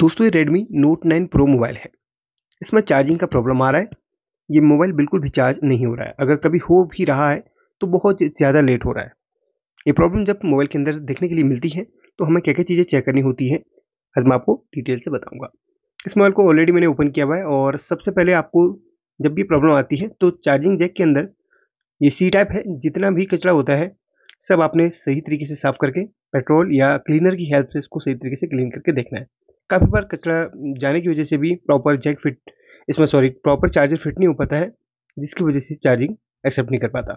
दोस्तों ये Redmi Note nine Pro mobile है इसमें चार्जिंग का प्रॉब्लम आ रहा है ये मोबाइल बिल्कुल भी चार्ज नहीं हो रहा है अगर कभी हो भी रहा है तो बहुत ज़्यादा लेट हो रहा है ये प्रॉब्लम जब मोबाइल के अंदर देखने के लिए मिलती है तो हमें क्या क्या चीज़ें चेक करनी होती है आज मैं आपको डिटेल से बताऊँगा इस मोबाइल को ऑलरेडी मैंने ओपन किया हुआ है और सबसे पहले आपको जब भी प्रॉब्लम आती है तो चार्जिंग जैक के अंदर ये सी टाइप है जितना भी कचरा होता है सब आपने सही तरीके से साफ़ करके पेट्रोल या क्लीनर की हेल्प से इसको सही तरीके से क्लीन करके देखना है काफ़ी बार कचरा जाने की वजह से भी प्रॉपर जैक फिट इसमें सॉरी प्रॉपर चार्जर फिट नहीं हो पाता है जिसकी वजह से चार्जिंग एक्सेप्ट नहीं कर पाता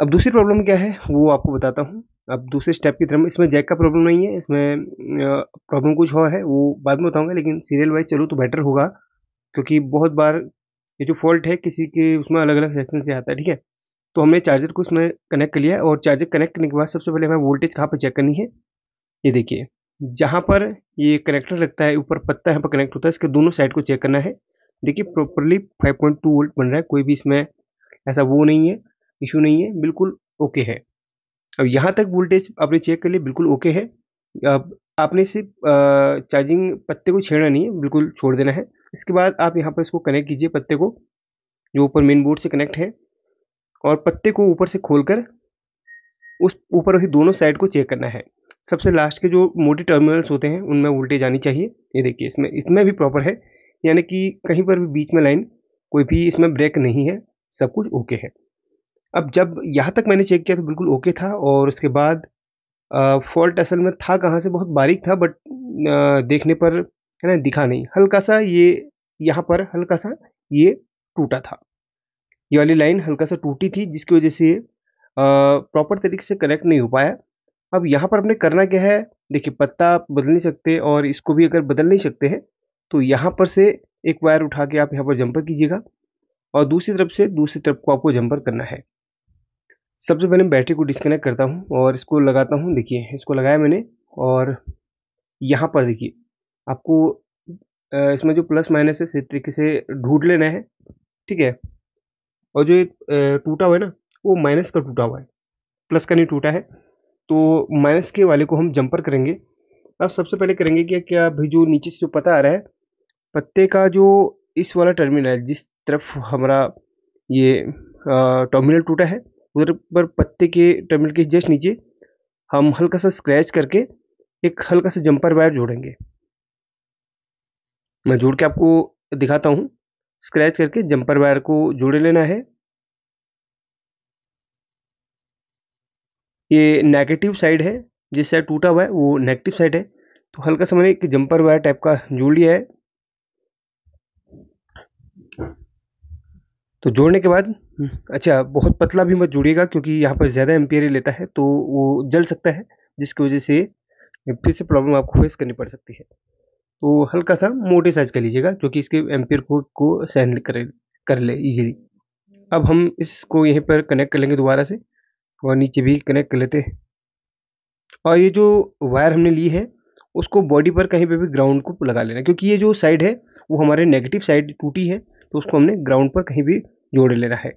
अब दूसरी प्रॉब्लम क्या है वो आपको बताता हूँ अब दूसरे स्टेप की तरफ इसमें जैक का प्रॉब्लम नहीं है इसमें प्रॉब्लम कुछ और है वो बाद में बताऊँगा लेकिन सीरियल वाइज चलो तो बेटर होगा क्योंकि बहुत बार ये जो फॉल्ट है किसी के उसमें अलग अलग सेक्शन से आता है ठीक है तो हमने चार्जर को उसमें कनेक्ट कर लिया और चार्जर कनेक्ट करने के बाद सबसे पहले हमें वोल्टेज कहाँ पर चेक करनी है ये देखिए जहाँ पर ये कनेक्टर लगता है ऊपर पत्ता यहाँ पर कनेक्ट होता है इसके दोनों साइड को चेक करना है देखिए प्रॉपरली 5.2 वोल्ट बन रहा है कोई भी इसमें ऐसा वो नहीं है इशू नहीं है बिल्कुल ओके है अब यहाँ तक वोल्टेज आपने चेक कर लिया बिल्कुल ओके है अब आपने सिर्फ चार्जिंग पत्ते को छेड़ना नहीं है बिल्कुल छोड़ देना है इसके बाद आप यहाँ पर इसको कनेक्ट कीजिए पत्ते को जो ऊपर मेन बोर्ड से कनेक्ट है और पत्ते को ऊपर से खोलकर उस ऊपर वही दोनों साइड को चेक करना है सबसे लास्ट के जो मोटी टर्मिनल्स होते हैं उनमें वोल्टेज आनी चाहिए ये देखिए इसमें इसमें भी प्रॉपर है यानी कि कहीं पर भी बीच में लाइन कोई भी इसमें ब्रेक नहीं है सब कुछ ओके है अब जब यहाँ तक मैंने चेक किया तो बिल्कुल ओके था और उसके बाद फॉल्ट असल में था कहाँ से बहुत बारीक था बट आ, देखने पर है ना दिखा नहीं हल्का सा ये यहाँ पर हल्का सा ये टूटा था ये वाली लाइन हल्का सा टूटी थी जिसकी वजह से प्रॉपर तरीके से कनेक्ट नहीं हो पाया अब यहाँ पर हमने करना क्या है देखिए पत्ता बदल नहीं सकते और इसको भी अगर बदल नहीं सकते हैं तो यहाँ पर से एक वायर उठा के आप यहाँ पर जंपर कीजिएगा और दूसरी तरफ से दूसरी तरफ को आपको जंपर करना है सबसे पहले बैटरी को डिस्कनेक्ट करता हूँ और इसको लगाता हूँ देखिए इसको लगाया मैंने और यहाँ पर देखिए आपको इसमें जो प्लस माइनस है इस तरीके से ढूंढ लेना है ठीक है और जो एक टूटा हुआ है ना वो माइनस का टूटा हुआ है प्लस का नहीं टूटा है तो माइनस के वाले को हम जंपर करेंगे अब सबसे पहले करेंगे कि क्या अभी जो नीचे से जो पता आ रहा है पत्ते का जो इस वाला टर्मिनल है जिस तरफ हमारा ये टर्मिनल टूटा है उधर पर पत्ते के टर्मिनल के जस्ट नीचे हम हल्का सा स्क्रैच करके एक हल्का सा जंपर वायर जोड़ेंगे मैं जोड़ के आपको दिखाता हूँ स्क्रैच करके जंपर वायर को जोड़े लेना है ये नेगेटिव साइड है जिस साइड टूटा हुआ है वो नेगेटिव साइड है तो हल्का सा मैंने एक जंपर वायर टाइप का जोड़ लिया है तो जोड़ने के बाद अच्छा बहुत पतला भी मत जुड़िएगा क्योंकि यहाँ पर ज़्यादा एम्पियर लेता है तो वो जल सकता है जिसकी वजह से फिर से प्रॉब्लम आपको फेस करनी पड़ सकती है तो हल्का सा मोटे साइज का लीजिएगा जो कि इसके एम्पियर को को सहन कर कर ले इजीली अब हम इसको यहीं पर कनेक्ट कर लेंगे दोबारा से और नीचे भी कनेक्ट कर लेते हैं और ये जो वायर हमने ली है उसको बॉडी पर कहीं पे भी ग्राउंड को लगा लेना क्योंकि ये जो साइड है वो हमारे नेगेटिव साइड टूटी है तो उसको हमने ग्राउंड पर कहीं भी जोड़ लेना है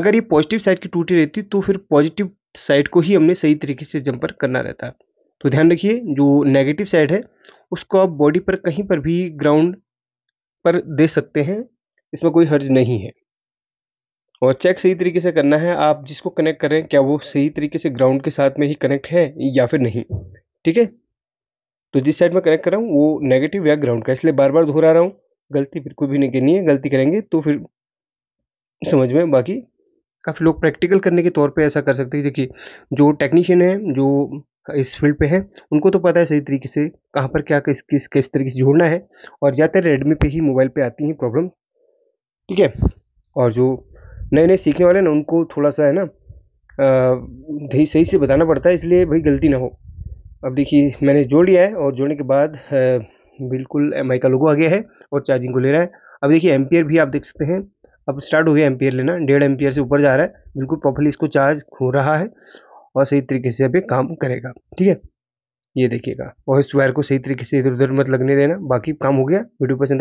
अगर ये पॉजिटिव साइड की टूटी रहती तो फिर पॉजिटिव साइड को ही हमने सही तरीके से जंपर करना रहता तो ध्यान रखिए जो नेगेटिव साइड है उसको आप बॉडी पर कहीं पर भी ग्राउंड पर दे सकते हैं इसमें कोई हर्ज नहीं है और चेक सही तरीके से करना है आप जिसको कनेक्ट कर रहे हैं क्या वो सही तरीके से ग्राउंड के साथ में ही कनेक्ट है या फिर नहीं ठीक है तो जिस साइड में कनेक्ट कर रहा हूँ वो नेगेटिव या ग्राउंड का इसलिए बार बार दोहरा रहा हूँ गलती बिल्कुल भी नहीं करनी है गलती करेंगे तो फिर समझ में बाकी काफ़ी लोग प्रैक्टिकल करने के तौर पे ऐसा कर सकते हैं देखिए जो टेक्नीशियन है जो इस फील्ड पे है उनको तो पता है सही तरीके से कहाँ पर क्या किस किस किस तरीके से जोड़ना है और ज़्यादातर रेडमी पे ही मोबाइल पे आती हैं प्रॉब्लम ठीक है और जो नए नए सीखने वाले ना उनको थोड़ा सा है ना धीरे सही से बताना पड़ता है इसलिए भाई गलती ना हो अब देखिए मैंने जोड़ लिया है और जोड़ने के बाद बिल्कुल एम का लोगो आ गया है और चार्जिंग को ले रहा है अब देखिए एम्पियर भी आप देख सकते हैं अब स्टार्ट हो गया एम्पियर लेना डेढ़ एम्पियर से ऊपर जा रहा है बिल्कुल प्रॉपरली इसको चार्ज हो रहा है और सही तरीके से अब काम करेगा ठीक है ये देखिएगा और इस वायर को सही तरीके से इधर उधर मत लगने देना बाकी काम हो गया वीडियो पसंद